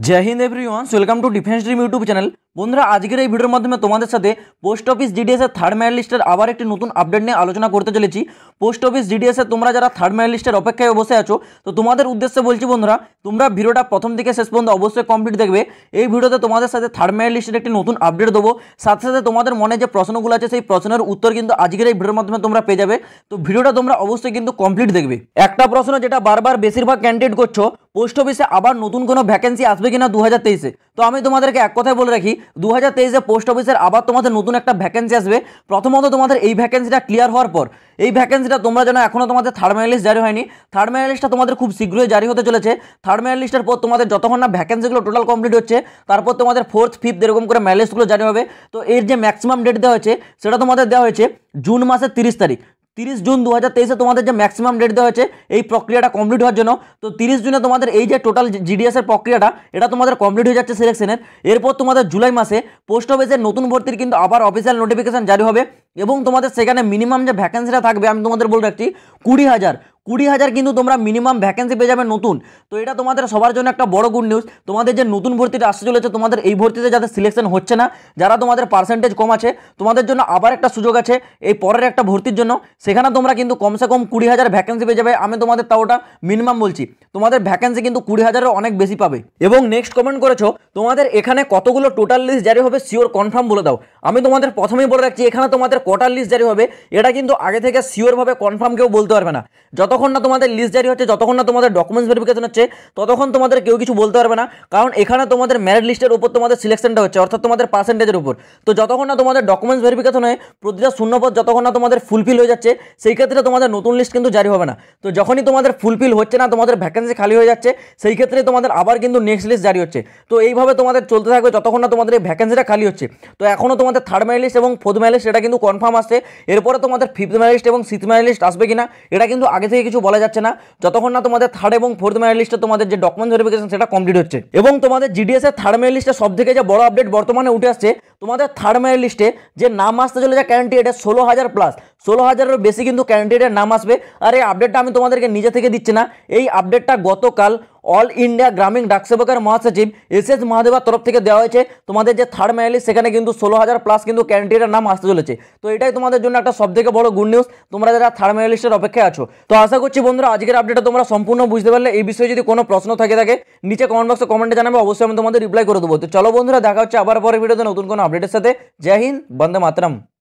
जय हिंद everyone welcome to Defence Dream YouTube channel বন্ধুরা আজকের এই ভিডিওর মাধ্যমে তোমাদের সাথে পোস্ট অফিস জিডিএসের থার্ড মেয়ার লিস্টের আবার একটি নতুন আপডেট নিয়ে আলোচনা করতে চলেছি পোস্ট অফিস জিডিএসে তোমরা যারা থার্ড মেয়ার লিস্টের অপেক্ষায় বসে আছো তো তোমাদের উদ্দেশ্যে বলছি বন্ধুরা তোমরা ভিডিওটা প্রথম থেকে শেষ পর্যন্ত অবশ্যই কমপ্লিট দেখবে এই ভিডিওতে তোমাদের সাথে থার্ড মেয়ার লিস্টের একটি নতুন আপডেট দেবো সাথে সাথে তোমাদের মনে যে প্রশ্নগুলো আছে সেই প্রশ্নের উত্তর কিন্তু আজকের এই ভিডিওর মাধ্যমে তোমরা পেয়ে যাবে তো ভিডিওটা তোমরা অবশ্যই কিন্তু কমপ্লিট দেখবে একটা প্রশ্ন যেটা বারবার বেশিরভাগ ক্যান্ডিডেট করছো পোস্ট অফিসে আবার নতুন কোনো ভ্যাকেন্সি আসবে কিনা দু হাজার তেইশে তো আমি তোমাদেরকে এক কথায় বলে রাখি দু হাজার তেইশে পোস্ট অফিসের আবার তোমাদের নতুন একটা ভ্যাকেন্সি আসবে প্রথমত তোমাদের এই ভ্যাকেন্সিটা ক্লিয়ার হওয়ার পর এই ভ্যাকেন্সিটা তোমরা যেন এখনও তোমাদের থার্ড মেয়ার লিস্ট জারি হয়নি থার্ড মেয়ার লিস্টটা তোমাদের খুব শীঘ্রই জারি হতে চলেছে থার্ড মেয়ার লিস্টের পর তোমাদের যতক্ষণ না ভ্যাকেন্সিগুলো টোটাল কমপ্লিট হচ্ছে তারপর তোমাদের ফোর্থ ফিফথ এরকম করে মেয়ার লিস্টগুলো জারি হবে তো এর যে ম্যাক্সিমাম ডেট দেওয়া হয়েছে সেটা তোমাদের দেওয়া হয়েছে জুন মাসের তিরিশ তারিখ তিরিশ জুন দু হাজার তেইশে তোমাদের যে ম্যাক্সিমাম ডেট দেওয়া হয়েছে এই প্রক্রিয়াটা কমপ্লিট হওয়ার জন্য তো তিরিশ জুনে তোমাদের এই যে টোটাল জিডিএসের প্রক্রিয়াটা এটা তোমাদের কমপ্লিট হয়ে যাচ্ছে সিলেকশনের এরপর তোমাদের জুলাই মাসে পোস্ট অফিসের নতুন ভর্তির কিন্তু আবার অফিসিয়াল নোটিফিকেশান জারি হবে এবং তোমাদের সেখানে মিনিমাম যে ভ্যাকেন্সিটা থাকবে আমি তোমাদের বলে রাখছি কুড়ি হাজার কুড়ি হাজার কিন্তু তোমরা মিনিমাম ভ্যাকেন্সি পেয়ে যাবে নতুন তো এটা তোমাদের সবার জন্য একটা বড় গুড নিউজ তোমাদের যে নতুন ভর্তিটা আসতে চলেছে তোমাদের এই ভর্তিতে যাদের সিলেকশন হচ্ছে না যারা তোমাদের পার্সেন্টেজ কম আছে তোমাদের জন্য আবার একটা সুযোগ আছে এই পরের একটা ভর্তির জন্য সেখানে তোমরা কিন্তু কমসে কম কুড়ি হাজার ভ্যাকেন্সি পেয়ে যাবে আমি তোমাদের তাও ওটা মিনিমাম বলছি তোমাদের ভ্যাকেন্সি কিন্তু কুড়ি হাজারের অনেক বেশি পাবে এবং নেক্সট কমেন্ট করেছো তোমাদের এখানে কতগুলো টোটাল লিস্ট জারি হবে শিওর কনফার্ম বলে দাও আমি তোমাদের প্রথমেই বলে রাখছি এখানে তোমাদের কোটার লিস্ট জারি হবে এটা কিন্তু আগে থেকে শিওরভাবে কনফার্ম কেউ বলতে পারবে না যত যতক্ষণ না তোমাদের লিস্ট জারি হচ্ছে যতক্ষণ না তোমাদের ডকুমেন্টস ভেরিফিকেশন হচ্ছে ততক্ষণ তোমাদের কেউ কিছু বলতে পারবে না কারণ এখানে তোমাদের মেরিট লিস্টের উপর তোমাদের সিলেকশনটা হচ্ছে অর্থাৎ তোমাদের পার্সেন্টেজের উপর তো যতক্ষণ না তোমাদের ডকুমেন্টস ভেরিফিকেশন হয় প্রতিটা শূন্যপদ যতক্ষণ না তোমাদের ফুলফিল হয়ে যাচ্ছে সেই ক্ষেত্রে তোমাদের নতুন লিস্ট কিন্তু জারি হবে না তো যখনই তোমাদের ফুলফিল হচ্ছে না তোমাদের ভ্যাকেন্সি খালি হয়ে যাচ্ছে সেই ক্ষেত্রে তোমাদের আবার কিন্তু নেক্সট লিস্ট জারি হচ্ছে তো এইভাবে তোমাদের চলতে থাকবে যতক্ষণ না তোমাদের এই ভ্যাকেন্সিটা খালি হচ্ছে তো এখনও তোমাদের থার্ড মেরিট লিস্ট এবং ফোর্থ মেরিট লিস্ট এটা কিন্তু কনফার্ম আসছে এরপরে তোমাদের ফিফথ মেরিট লিস্ট এবং সিক্স মেরিট লিস্ট আসবে কিনা এটা কিন্তু আগে থেকে দিয়ে কিছু বলা যাচ্ছে না যতক্ষণ না তোমাদের থার্ড এবং ফোর্থ মেয়ার লিস্টে তোমাদের যে ডকুমেন্ট ভেরিফিকেশন সেটা কমপ্লিট হচ্ছে এবং তোমাদের জিডিএস এর থার্ড মেয়ার লিস্টে সব থেকে যে বড় আপডেট বর্তমানে উঠে আসছে তোমাদের থার্ড মেয়ের লিস্টে যে নাম আসতে চলেছে ক্যান্ডিডেটের ষোলো হাজার প্লাস ষোলো হাজারেরও বেশি কিন্তু ক্যান্ডিডেটের নাম আসবে আর এই আপডেটটা আমি তোমাদেরকে নিজে থেকে দিচ্ছি না এই আপডেটটা গতকাল অল ইন্ডিয়া গ্রামীণ ডাকসেবকের মহাসচিব এস এস মহাদেবার তরফ থেকে দেওয়া হয়েছে তোমাদের যে থার্ড লিস্ট সেখানে কিন্তু ষোলো হাজার প্লাস কিন্তু ক্যান্ডিডেটের নাম আসতে চলেছে তো এটাই তোমাদের জন্য একটা সবথেকে বড় গুড নিউজ তোমরা যারা থার্ড লিস্টের অপেক্ষায় আছো তো আশা করছি বন্ধুরা আজকের আপডেটটা তোমরা সম্পূর্ণ বুঝতে পারলে এই বিষয়ে যদি কোনো প্রশ্ন থাকে থাকে নিচে কমেন্ট বক্সে কমেন্টে জানাবে অবশ্যই আমি তোমাদের রিপ্লাই করে দেবো তো চলো বন্ধুরা দেখা হচ্ছে আবার পরে ভিডিওতে নতুন কোনো अपडेटेड साथ जय हिंद बंदे मातरम